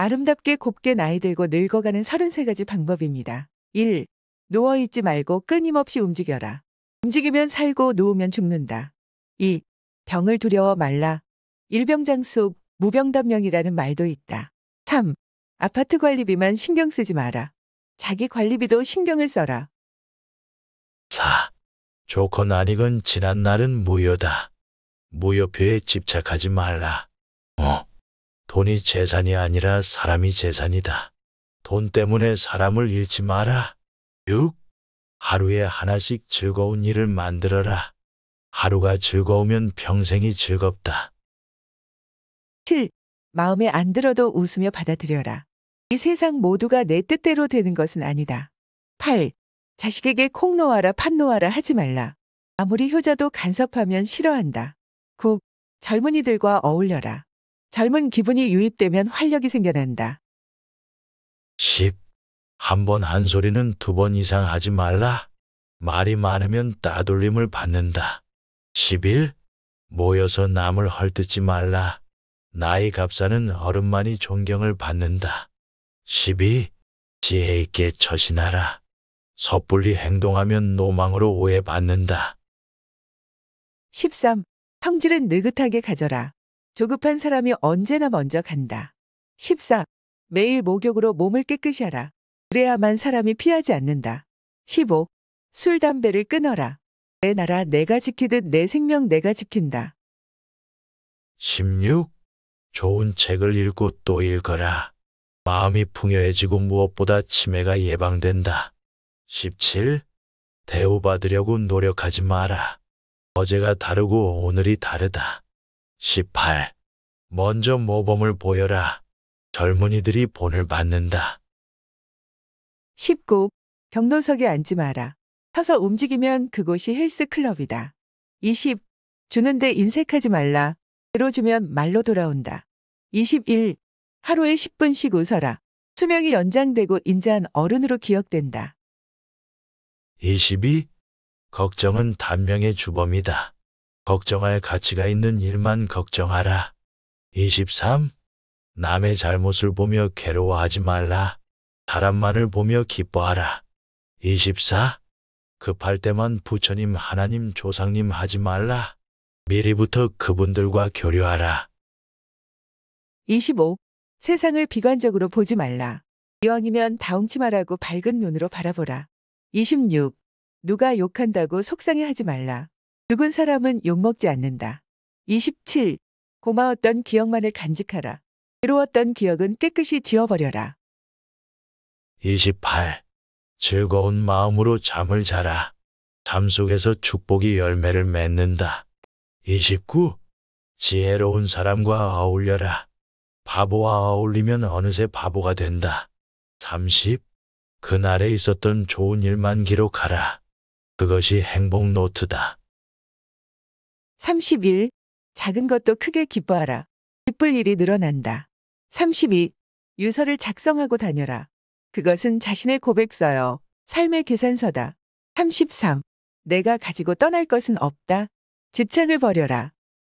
아름답게 곱게 나이 들고 늙어가는 33가지 방법입니다. 1. 누워있지 말고 끊임없이 움직여라. 움직이면 살고 누우면 죽는다. 2. 병을 두려워 말라. 일병장수 무병답명이라는 말도 있다. 3. 아파트 관리비만 신경 쓰지 마라. 자기 관리비도 신경을 써라. 4. 좋고 난익건 지난 날은 무효다. 무효표에 집착하지 말라. 5. 어, 돈이 재산이 아니라 사람이 재산이다. 돈 때문에 사람을 잃지 마라. 6. 하루에 하나씩 즐거운 일을 만들어라. 하루가 즐거우면 평생이 즐겁다. 7. 마음에 안 들어도 웃으며 받아들여라. 이 세상 모두가 내 뜻대로 되는 것은 아니다. 8. 자식에게 콩 놓아라 판 놓아라 하지 말라. 아무리 효자도 간섭하면 싫어한다. 9. 젊은이들과 어울려라. 젊은 기분이 유입되면 활력이 생겨난다. 10. 한 번 한 소리는 두 번 이상 하지 말라. 말이 많으면 따돌림을 받는다. 11. 모여서 남을 헐뜯지 말라. 나이 값싸는 어른만이 존경을 받는다. 12. 지혜 있게 처신하라. 섣불리 행동하면 노망으로 오해받는다. 13. 성질은 느긋하게 가져라. 조급한 사람이 언제나 먼저 간다. 14. 매일 목욕으로 몸을 깨끗이 하라. 그래야만 사람이 피하지 않는다. 15. 술, 담배를 끊어라. 내 나라 내가 지키듯 내 생명 내가 지킨다. 16. 좋은 책을 읽고 또 읽어라. 마음이 풍요해지고 무엇보다 치매가 예방된다. 17. 대우받으려고 노력하지 마라. 어제가 다르고 오늘이 다르다. 18. 먼저 모범을 보여라. 젊은이들이 본을 받는다. 19. 경로석에 앉지 마라. 서서 움직이면 그곳이 헬스클럽이다. 20. 주는데 인색하지 말라. 대로 주면 말로 돌아온다. 21. 하루에 10분씩 웃어라. 수명이 연장되고 인자한 어른으로 기억된다. 22. 걱정은 단명의 주범이다. 걱정할 가치가 있는 일만 걱정하라. 23. 남의 잘못을 보며 괴로워하지 말라. 사람만을 보며 기뻐하라. 24. 급할 때만 부처님, 하나님, 조상님 하지 말라. 미리부터 그분들과 교류하라. 25. 세상을 비관적으로 보지 말라. 이왕이면 다홍치 말하고 밝은 눈으로 바라보라. 26. 누가 욕한다고 속상해하지 말라. 죽은 사람은 욕먹지 않는다. 27. 고마웠던 기억만을 간직하라. 괴로웠던 기억은 깨끗이 지워버려라. 28. 즐거운 마음으로 잠을 자라. 잠 속에서 축복이 열매를 맺는다. 29. 지혜로운 사람과 어울려라. 바보와 어울리면 어느새 바보가 된다. 30. 그날에 있었던 좋은 일만 기록하라. 그것이 행복 노트다. 31. 작은 것도 크게 기뻐하라. 기쁠 일이 늘어난다. 32. 유서를 작성하고 다녀라. 그것은 자신의 고백서요. 삶의 계산서다. 33. 내가 가지고 떠날 것은 없다. 집착을 버려라.